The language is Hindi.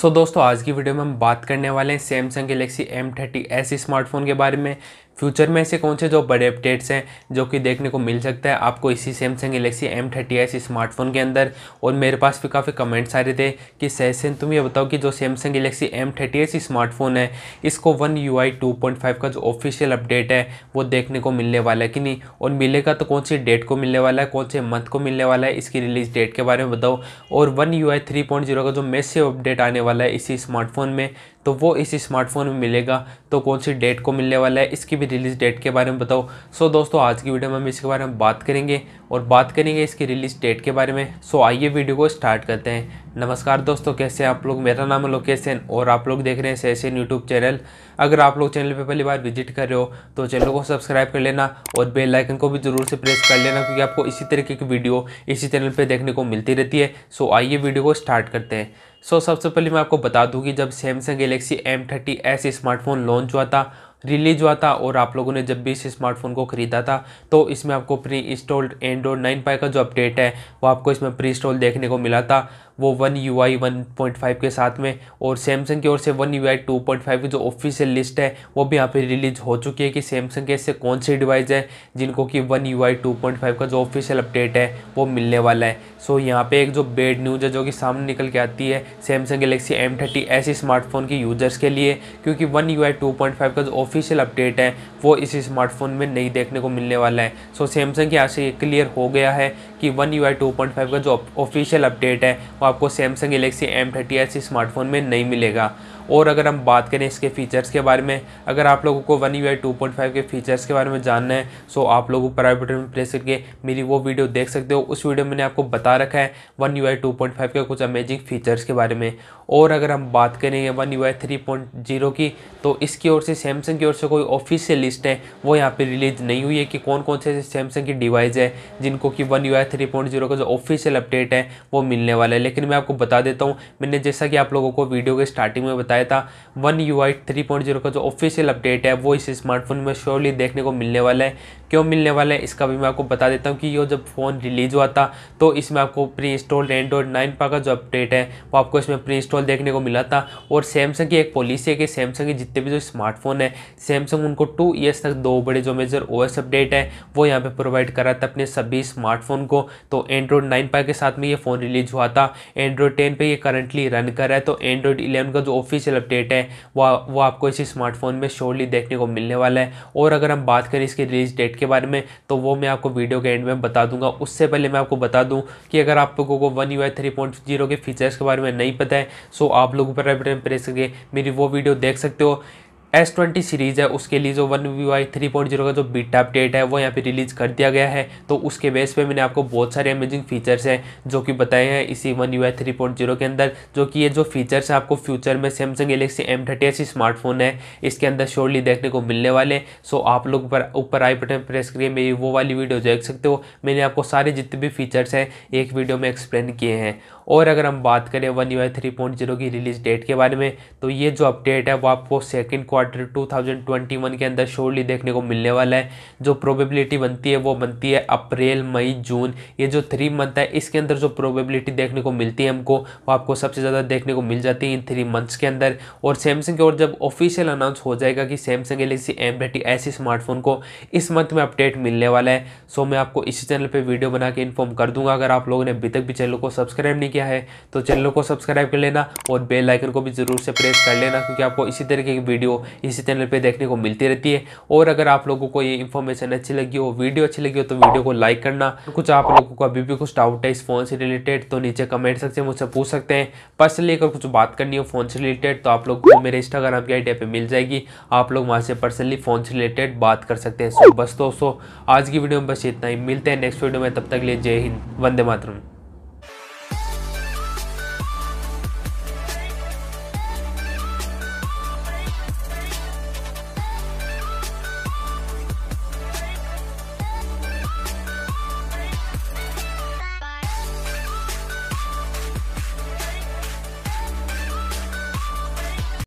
सो so, दोस्तों आज की वीडियो में हम बात करने वाले हैं Samsung Galaxy M thirty S smartphone के बारे में फ्यूचर में ऐसे कौन से जो बड़े अपडेट्स हैं जो कि देखने को मिल सकता है आपको इसी Samsung Galaxy M thirty S smartphone के अंदर और मेरे पास भी काफ़ी कमेंट्स आ रहे थे कि सैसन तुम ये बताओ कि जो Samsung Galaxy M thirty S smartphone है इसको one U I two point five का जो ऑफिशियल अपडेट है वो देखने को मिलने वाला है कि नहीं और मिलेगा तो कौन सी डेट को मिलने वाला है कौन से मंथ को मिलने वाला है इसकी रिलीज डेट के बारे में बताओ और one U I three point zero का जो मेसिव अपडेट आने वाला वाला है इसी स्मार्टफोन में तो वो इस स्मार्टफोन में मिलेगा तो कौन सी डेट को मिलने वाला है इसकी भी रिलीज़ डेट के बारे में बताओ सो दोस्तों आज की वीडियो में हम इसके बारे में बात करेंगे और बात करेंगे इसकी रिलीज़ डेट के बारे में सो आइए वीडियो को स्टार्ट करते हैं नमस्कार दोस्तों कैसे आप लोग मेरा नाम है लोकेश सेन और आप लोग देख रहे हैं सैसेन यूट्यूब चैनल अगर आप लोग चैनल पर पहली बार विजिट कर रहे हो तो चैनल को सब्सक्राइब कर लेना और बेल आइकन को भी ज़रूर से प्रेस कर लेना क्योंकि आपको इसी तरीके की वीडियो इसी चैनल पर देखने को मिलती रहती है सो आइए वीडियो को स्टार्ट करते हैं सो सबसे पहले मैं आपको बता दूँ कि जब Samsung Galaxy M thirty S smartphone launch हुआ था रिलीज हुआ था और आप लोगों ने जब भी इस स्मार्टफोन को ख़रीदा था तो इसमें आपको pre installed Android nine pie का जो अपडेट है वो आपको इसमें प्री इंस्टॉल देखने को मिला था वो one U I one point five के साथ में और सैमसंग की ओर से one U I two point five की जो ऑफिशियल लिस्ट है वो भी यहाँ पे रिलीज हो चुकी है कि सैमसंग के ऐसे कौन से डिवाइस हैं जिनको कि one U I two point five का जो ऑफिशियल अपडेट है वो मिलने वाला है सो so, यहाँ पे एक जो बेड न्यूज़ है जो कि सामने निकल के आती है Samsung Galaxy M thirty S smartphone के यूज़र्स के लिए क्योंकि one U I two point five का जो ऑफिशियल अपडेट है वो इस स्मार्टफोन में नहीं देखने को मिलने वाला है सो सैमसंग के यहाँ से क्लियर हो गया है कि one U I two point five का जो ऑफिशियल अपडेट है आपको सैमसंग गलेक्सी एम थर्टी इस स्मार्टफोन में नहीं मिलेगा और अगर हम बात करें इसके फ़ीचर्स के बारे में अगर आप लोगों को one U two point five के फ़ीचर्स के बारे में जानना है सो आप लोग प्राइवेट प्राइवेट में प्लेस करके मेरी वो वीडियो देख सकते हो उस वीडियो में मैंने आपको बता रखा है one U two point five के कुछ अमेजिंग फ़ीचर्स के बारे में और अगर हम बात करेंगे one U I three point zero की तो इसकी ओर से सैमसंग की ओर से कोई ऑफिशियल लिस्ट है वो यहाँ पे रिलीज नहीं हुई है कि कौन कौन से सैमसंग की डिवाइस है जिनको कि one U I three point zero का जो ऑफिशियल अपडेट है वो मिलने वाला है लेकिन मैं आपको बता देता हूँ मैंने जैसा कि आप लोगों को वीडियो के स्टार्टिंग में बताया था one U I three point zero का जो ऑफिशियल अपडेट है वो इस स्मार्टफोन में श्योरली देखने को मिलने वाला है क्यों मिलने वाला है इसका भी मैं आपको बता देता हूँ कि ये जब फ़ोन रिलीज हुआ था तो इसमें आपको प्री इंस्टॉल्ड एंड्रॉयड नाइन पा का जो अपडेट है वो आपको इसमें प्री इंस्टॉल स्टॉल देखने को मिला था और सैमसंग की एक पॉलिसी है कि सैमसंग के जितने भी जो स्मार्टफोन है सैमसंग उनको टू ईयर्स तक दो बड़े जो मेजर ओ अपडेट है वो यहाँ पर प्रोवाइड करा था अपने सभी स्मार्टफोन को तो एंड्रॉयड नाइन पाई के साथ में ये फ़ोन रिलीज हुआ था एंड्रॉयड टेन पर यह करंटली रन कर रहा है तो एंड्रॉयड इलेवन का जो ऑफिशियल अपडेट है वह वो आपको इसी स्मार्टफोन में शोरली देखने को मिलने वाला है और अगर हम बात करें इसके रिलीज डेट के बारे में तो वो मैं आपको वीडियो के एंड में बता दूंगा उससे पहले मैं आपको बता दूं कि अगर आप लोगों को one U I three point zero के फीचर्स के बारे में नहीं पता है सो आप लोग ऊपर प्रेस करके मेरी वो वीडियो देख सकते हो एस ट्वेंटी सीरीज़ है उसके लिए जो one V Y three point zero का जो बीटा अपडेट है वो यहाँ पे रिलीज़ कर दिया गया है तो उसके बेस पे मैंने आपको बहुत सारे अमेजिंग फीचर्स हैं जो कि बताए हैं इसी one V I three point zero के अंदर जो कि ये जो फीचर्स हैं आपको फ्यूचर में Samsung Galaxy M thirty S smartphone है इसके अंदर श्योरली देखने को मिलने वाले सो आप लोग ऊपर आई बटन प्रेस करिए मेरी वो वाली वीडियो देख सकते हो मैंने आपको सारे जितने भी फीचर्स हैं एक वीडियो में एक्सप्लेन किए हैं और अगर हम बात करें one U I three point zero की रिलीज डेट के बारे में तो ये जो अपडेट है वो आपको सेकेंड क्वार्टर क्वार्टर 2021 के अंदर शोरली देखने को मिलने वाला है जो प्रोबेबिलिटी बनती है वो बनती है अप्रैल मई जून ये जो थ्री मंथ है इसके अंदर जो प्रोबेबिलिटी देखने को मिलती है हमको वो आपको सबसे ज़्यादा देखने को मिल जाती है इन थ्री मंथ्स के अंदर और सैमसंग की ओर जब ऑफिशियल अनाउंस हो जाएगा कि Samsung Galaxy M thirty S smartphone को इस मंथ में अपडेट मिलने वाला है सो मैं आपको इसी चैनल पर वीडियो बना के इन्फॉर्म कर दूंगा अगर आप लोगों ने अभी तक भी चैनल को सब्सक्राइब नहीं किया है तो चैनल को सब्सक्राइब कर लेना और बेल आइकन को भी ज़रूर से प्रेस कर लेना क्योंकि आपको इसी तरीके की वीडियो इसी चैनल पे देखने को मिलती रहती है और अगर आप लोगों को ये इन्फॉर्मेशन अच्छी लगी हो वीडियो अच्छी लगी हो तो वीडियो को लाइक करना कुछ आप लोगों को अभी भी कुछ डाउट है इस फ़ोन से रिलेटेड तो नीचे कमेंट सकते हैं मुझसे पूछ सकते हैं पर्सनली अगर कुछ बात करनी हो फ़ोन से रिलेटेड तो आप लोग को मेरे इंस्टाग्राम की आइडिया पर मिल जाएगी आप लोग वहाँ से पर्सनली फ़ोन से रिलेटेड बात कर सकते हैं सो बस दोस्तों आज की वीडियो में बस इतना ही मिलते हैं नेक्स्ट वीडियो में तब तक लिए जय हिंद वंदे मातरम